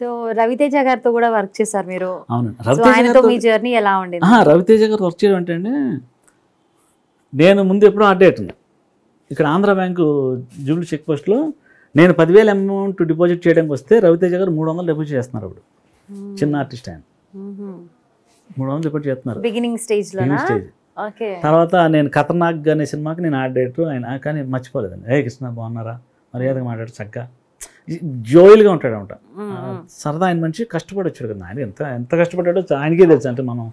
So Raviteja గారితో కూడా work చేశారు మీరు అవును జర్నీ ఎలా ఉండేది రవితేజ గారు వర్క్ చేయడం అంటే అండి నేను ముందు ఎప్పుడు అడ్డేట్ ఇక్కడ ఆంధ్ర బ్యాంకు జూబ్లీ చెక్ పోస్ట్లో నేను పదివేల అమౌంట్ డిపాజిట్ చేయడానికి వస్తే రవితేజ గారు మూడు వందలు డిపాజిట్ చేస్తున్నారు అప్పుడు చిన్న ఆర్టిస్ట్ ఆయన మూడు వందలు డిపాజిట్ చేస్తున్నారు బిగినింగ్ స్టేజ్ స్టేజ్ తర్వాత నేను ఖతర్నాక్ అనే సినిమాకి నేను ఆడేటరు ఆయన కానీ మర్చిపోలేదండి ఏ కృష్ణ బాగున్నారా మర్యాదగా మాట్లాడు చక్కగా జోయిల్గా ఉంటాడంట సరదా ఆయన మంచి కష్టపడి వచ్చాడు కదా ఆయన ఎంత ఎంత కష్టపడ్డాడో ఆయనకే తెలుసు అంటే మనం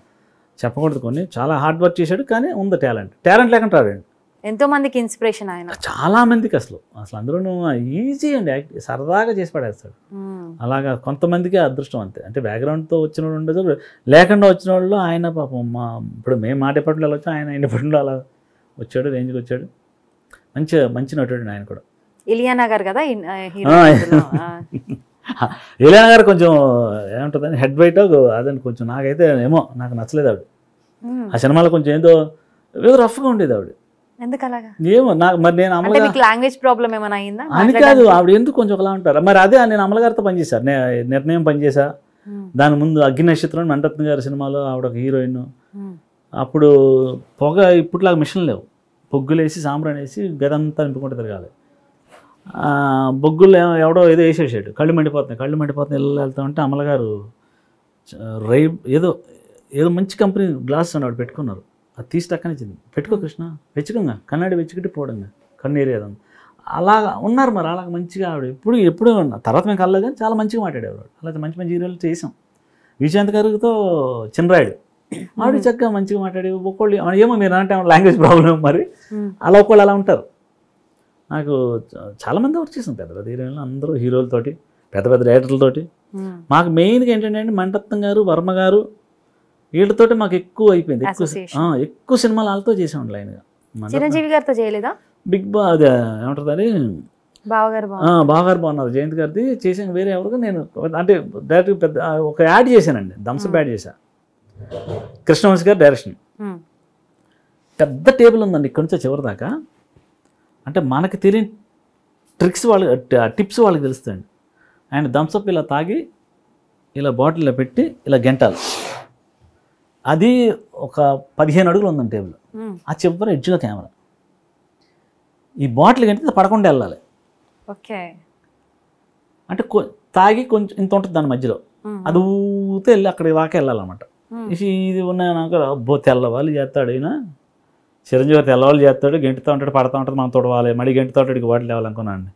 చెప్పకూడదు కొన్ని చాలా హార్డ్ వర్క్ చేశాడు కానీ ఉంది టాలెంట్ టాలెంట్ లేకుండా రాడండి ఎంతో మందికి ఇన్స్పిరేషన్ ఆయన చాలా మందికి అసలు అసలు అందరూ ఈజీ అండి సరదాగా చేసి పడేస్తాడు అలాగా కొంతమందికి అదృష్టం అంతే అంటే బ్యాక్గ్రౌండ్తో వచ్చిన వాళ్ళు ఉండదు లేకుండా వచ్చిన వాళ్ళు ఆయన పాపం మా ఇప్పుడు మేము మా డిపార్ట్మెంట్లో వచ్చాం ఆయన ఆయన డిపార్ట్మెంట్లో అలా వచ్చాడు రేంజ్కి వచ్చాడు మంచి మంచి నటుడు ఆయన కూడా ఇలియానా గారు కదా ఇలియానా గారు కొంచెం ఏముంటుందని హెడ్ బయట అదండి కొంచెం నాకైతే ఏమో నాకు నచ్చలేదు ఆవిడ ఆ సినిమాలో కొంచెం ఏదో ఏదో రఫ్గా ఉండేది ఆవిడ ఏమో నాకు మరి నేను అమల లాంగ్వేజ్ ఏమైనా కాదు ఆవిడ ఎందుకు కొంచెం ఒకలా ఉంటారు మరి అదే నేను అమల గారితో నిర్ణయం పనిచేశా దాని ముందు అగ్ని నక్షత్రం మంటత్న గారి సినిమాలో ఆవిడ ఒక హీరోయిన్ అప్పుడు పొగ ఇప్పట్లాగా మిషన్ లేవు పొగ్గులేసి సాంబ్రాన్ వేసి గదంతా నింపుకుంటే తిరగాలి బొగ్గులు ఎవడో ఏదో వేసేసాడు కళ్ళు మండిపోతున్నాయి కళ్ళు మండిపోతున్నాయి ఇల్లు వెళ్తా ఉంటే అమలగారు రై ఏదో ఏదో మంచి కంపెనీ గ్లాస్ అని వాడు పెట్టుకున్నారు అది తీసి తక్కనిచ్చింది పెట్టుకో కృష్ణ వెచ్చుకంగా కన్నాడి వెచ్చుకుంటే పోవడంగా కన్నీరు ఏదో అలాగా ఉన్నారు మరి అలాగ మంచిగా ఆవిడ ఎప్పుడు ఎప్పుడూ ఉన్నా తర్వాత మేము కలలేదు కానీ చాలా మంచిగా మాట్లాడేవాడు అలాగే మంచి మంచి హీరోలు చేసాం విజయాంత్ గారితో చిన్నరాయుడు ఆవిడ చక్కగా మంచిగా మాట్లాడి ఒక్కొళ్ళు ఏమో మీరు అంటే లాంగ్వేజ్ ప్రాబ్లం మరి అలా ఒకళ్ళు అలా ఉంటారు నాకు చాలామంది వర్క్ చేసాం పెద్ద పెద్ద హీరోయిన్లు అందరూ హీరోలతోటి పెద్ద పెద్ద డైరెక్టర్లతోటి మాకు మెయిన్గా ఏంటంటే మంటత్వం గారు వర్మ గారు వీళ్ళతోటి మాకు ఎక్కువ అయిపోయింది ఎక్కువ ఎక్కువ సినిమాలు వాళ్ళతో చేసాం లైన్గా చిరంజీవి గారితో చేయలేదా బిగ్ బా అదే ఏమంటుంది అది బావగారు బాగున్నారు జయంత్ గారిది చేసాం వేరే ఎవరికి నేను అంటే డైరెక్ట్ పెద్ద ఒక యాడ్ చేశానండి థమ్స్అప్ యాడ్ చేశా కృష్ణవంశ గారు డైరెక్షన్ పెద్ద టేబుల్ ఉందండి ఇక్కడి నుంచి చివరిదాకా అంటే మనకు తెలియని ట్రిక్స్ వాళ్ళు టిప్స్ వాళ్ళకి తెలుస్తాయండి అండ్ థమ్స్అప్ ఇలా తాగి ఇలా బాటిల్లో పెట్టి ఇలా గెంటాలి అది ఒక పదిహేను అడుగులు ఉందండి టేబుల్ ఆ చివరి ఎడ్జ్లో కెమెరా ఈ బాటిల్ గంటే పడకుండా వెళ్ళాలి ఓకే అంటే తాగి కొంచెం ఇంత ఉంటుంది దాని మధ్యలో అది ఊతే వెళ్ళి అక్కడికి వాకే వెళ్ళాలన్నమాట ఇది ఉన్నాయి అబ్బో తెల్లవాళ్ళు చేస్తాడు అయినా చిరంజీవి తెల్లవాళ్ళు చేస్తాడు గెంటుతూ ఉంటాడు పడతా ఉంటాడు మనం తోడవాలి మళ్ళీ గెంటుతో ఉంటాడు వాటి లేవాలనుకున్నాను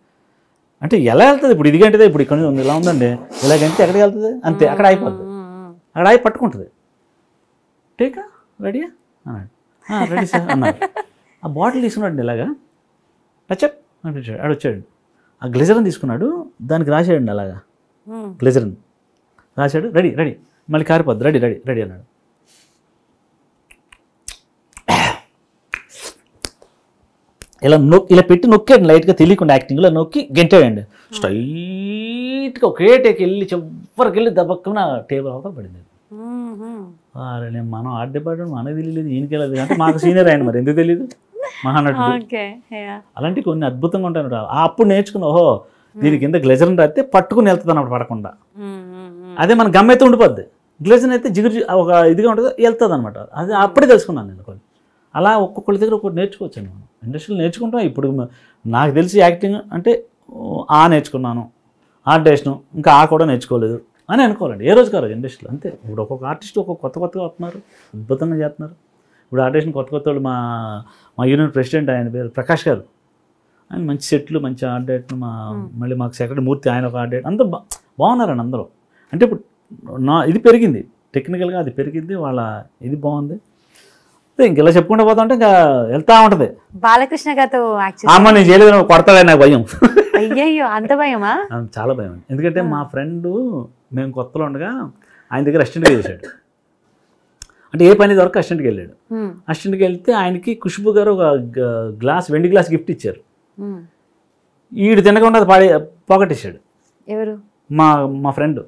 అంటే ఎలా వెళ్తుంది ఇప్పుడు ఇది గంటదే ఇప్పుడు ఇక్కడ ఉంది ఇలా ఉందండి ఇలా గంటే ఎక్కడికి వెళ్తుంది అంతే అక్కడ అయిపోద్ది అక్కడ అయి పట్టుకుంటుంది టేకా రెడీయా అన్నాడు రెడీ సార్ అన్నాడు ఆ బాటిల్ తీసుకున్నాడు ఇలాగా టచప్ అనిపించాడు ఆడు వచ్చాడు ఆ గ్లిజరన్ తీసుకున్నాడు దానికి రాసాడండి అలాగా గ్లిజరన్ రాశాడు రెడీ రెడీ మళ్ళీ కారిపోద్ది రెడీ రెడీ రెడీ అన్నాడు ఇలా నొక్ ఇలా పెట్టి నొక్కాడు లైట్గా తెలియకుండా యాక్టింగ్లో నొక్కి గెంటాడండి స్ట్రైట్గా ఒకే టేక్ వెళ్ళి చివరికి వెళ్ళి దబక్కున టేబుల్ అవతల పడింది అరే నేను మనం ఆర్ట్ డిపార్ట్మెంట్ మనకు తెలియలేదు ఈయనకి వెళ్ళదు అంటే మాకు సీనియర్ అయ్యింది మరి ఎందుకు తెలియదు మహానటుడు అలాంటి కొన్ని అద్భుతంగా ఆ అప్పుడు నేర్చుకున్న ఓహో దీని కింద గ్లెజర్ని రాస్తే పట్టుకుని వెళ్తుంది అన్నమాట పడకుండా అదే మన గమ్ అయితే ఉండిపోద్ది గ్లెజర్ అయితే జిగురు ఒక ఇదిగా ఉంటుంది వెళ్తుంది అనమాట అది అప్పుడే తెలుసుకున్నాను నేను కొన్ని అలా ఒక్కొక్కరి దగ్గర ఒక్కొక్కటి నేర్చుకోవచ్చు మనం ఇండస్ట్రీలో నేర్చుకుంటాం ఇప్పుడు నాకు తెలిసి యాక్టింగ్ అంటే ఆ నేర్చుకున్నాను ఆర్టేషను ఇంకా ఆ కూడా నేర్చుకోలేదు అని అనుకోవాలండి ఏ రోజు కాదు ఇండస్ట్రీలో అంతే ఇప్పుడు ఒక్కొక్క ఆర్టిస్ట్ ఒక్కొక్క కొత్త కొత్తగా వస్తున్నారు అద్భుతంగా చేస్తున్నారు ఇప్పుడు ఆర్టేషన్ కొత్త కొత్త వాళ్ళు మా మా యూనియన్ ప్రెసిడెంట్ ఆయన పేరు ప్రకాష్ గారు ఆయన మంచి సెట్లు మంచి ఆర్డేట్ మా మళ్ళీ మాకు సెక్రటరీ మూర్తి ఆయన ఒక ఆర్డేట్ అందరూ బాగున్నారండి అందరూ అంటే ఇప్పుడు నా ఇది పెరిగింది టెక్నికల్గా అది పెరిగింది వాళ్ళ ఇది బాగుంది ఇంకెలా చెప్పుకుంటూ పోతా ఉంటే ఇంకా వెళ్తా ఉంటది బాలకృష్ణ గారితో అమ్మ నేను చేయలేదు కొడతాడే నాకు భయం అయ్యో అంత భయమా చాలా భయం ఎందుకంటే మా ఫ్రెండ్ మేము కొత్తలో ఉండగా ఆయన దగ్గర అసిస్టెంట్గా చేశాడు అంటే ఏ పని వరకు అసిస్టెంట్కి వెళ్ళాడు అసిస్టెంట్కి వెళ్తే ఆయనకి ఖుష్బు గారు ఒక గ్లాస్ వెండి గ్లాస్ గిఫ్ట్ ఇచ్చారు ఈడు తినకుండా పాడే పోగొట్టేశాడు ఎవరు మా మా ఫ్రెండ్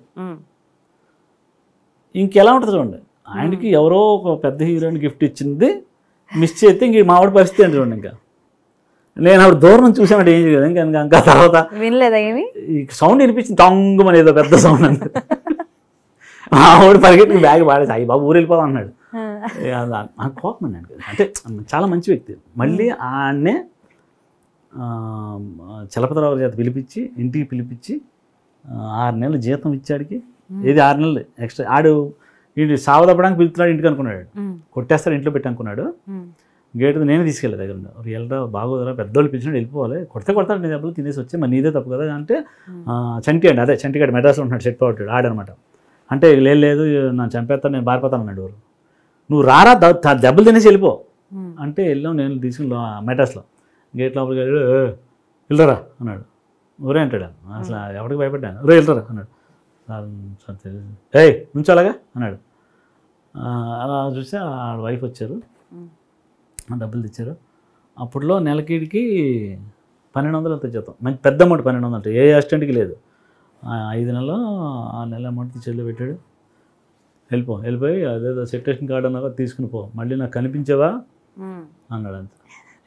ఇంకెలా ఉంటుంది చూడండి ఆయనకి ఎవరో ఒక పెద్ద హీరోయిన్ గిఫ్ట్ ఇచ్చింది మిస్ చేస్తే ఇంక ఆవిడ పరిస్థితి అంటే ఇంకా నేను ఆవిడ దూరం నుంచి ఏం చేయలేదు ఇంకా ఇంకా ఇంకా తర్వాత వినలేదా ఏమి సౌండ్ వినిపించింది టాంగ్ మన ఏదో పెద్ద సౌండ్ అంది ఆవిడ పరిగెత్తి బ్యాగ్ పాడేసి సాయి బాబు ఊరు వెళ్ళిపోదాం అన్నాడు కోపం అండి అంటే చాలా మంచి వ్యక్తి మళ్ళీ ఆడనే చలపతిరావు చేత పిలిపించి ఇంటికి పిలిపించి ఆరు నెలలు జీతం ఇచ్చాడికి ఏది ఆరు నెలలు ఎక్స్ట్రా ఆడు వీడు సావదప్పడానికి పిలుతున్నాడు ఇంటికి అనుకున్నాడు కొట్టేస్తాడు ఇంట్లో పెట్టి అనుకున్నాడు గేట్ నేనే తీసుకెళ్ళా దగ్గర రియల్గా బాగోదరా పెద్దోళ్ళు పిలిచినాడు వెళ్ళిపోవాలి కొడితే కొడతాడు నేను దెబ్బలు తినేసి వచ్చి మరి నీదే తప్పు కదా అంటే చంటి అండి అదే చంటిగాడు మెడ్రాస్లో ఉంటున్నాడు చెట్టు పట్టాడు ఆడనమాట అంటే లేదు లేదు నన్ను చంపేస్తాను నేను బారిపోతాను అన్నాడు వారు నువ్వు రారా దెబ్బలు తినేసి వెళ్ళిపో అంటే వెళ్ళాం నేను తీసుకుని మెడ్రాస్లో గేట్ లోపలికి వెళ్ళాడు వెళ్ళరా అన్నాడు ఊరే అంటాడు అసలు ఎవరికి భయపడ్డాను ఊరే వెళ్ళరా అన్నాడు ఏ నుంచి అలాగా అన్నాడు అలా చూసి వాళ్ళ వైఫ్ వచ్చారు డబ్బులు తెచ్చారు అప్పట్లో నెలకీడికి పన్నెండు వందలు అంత జీతం మంచి పెద్ద అమౌంట్ పన్నెండు వందలు ఏ అసిస్టెంట్కి లేదు ఐదు నెలలు ఆ నెల అమౌంట్ చెల్లి పెట్టాడు వెళ్ళిపో వెళ్ళిపోయి అదేదో సెక్టేషన్ కార్డు అన్నా తీసుకుని పో మళ్ళీ నాకు కనిపించావా అన్నాడు అంత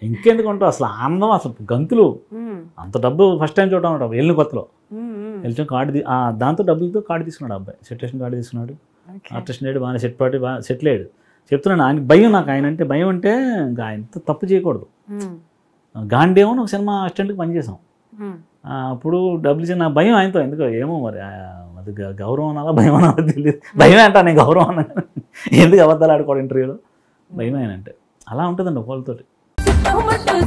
ఇంకెందుకు ఉంటావు అసలు ఆనందం అసలు గంతులు అంత డబ్బు ఫస్ట్ టైం అంటావు వెళ్ళిన కొత్తలో వెళ్తే hmm. కార్డు దాంతో డబ్బులతో కార్డు తీసుకున్నాడు అబ్బాయి సెటరేషన్ కార్డు తీసుకున్నాడు ఆర్టిస్ట్ లేడు బాగానే సెట్ పార్టీ బాగా సెటిల్ లేడు చెప్తున్నాను ఆయన భయం నాకు ఆయన అంటే భయం అంటే ఇంకా ఆయనతో తప్పు చేయకూడదు hmm. గాండేమో ఒక సినిమా అసిస్టెంట్కి పనిచేసాం hmm. అప్పుడు డబ్బులు ఇచ్చిన భయం ఆయనతో ఎందుకో ఏమో మరి అది గౌరవం అనాలా భయం అనాలా తెలియదు భయమే అంట నేను గౌరవం అన్నా ఎందుకు అబద్ధాలు ఆడుకోవడం ఇంటర్వ్యూలో భయం ఆయన అంటే అలా ఉంటుందండి ఒకళ్ళతోటి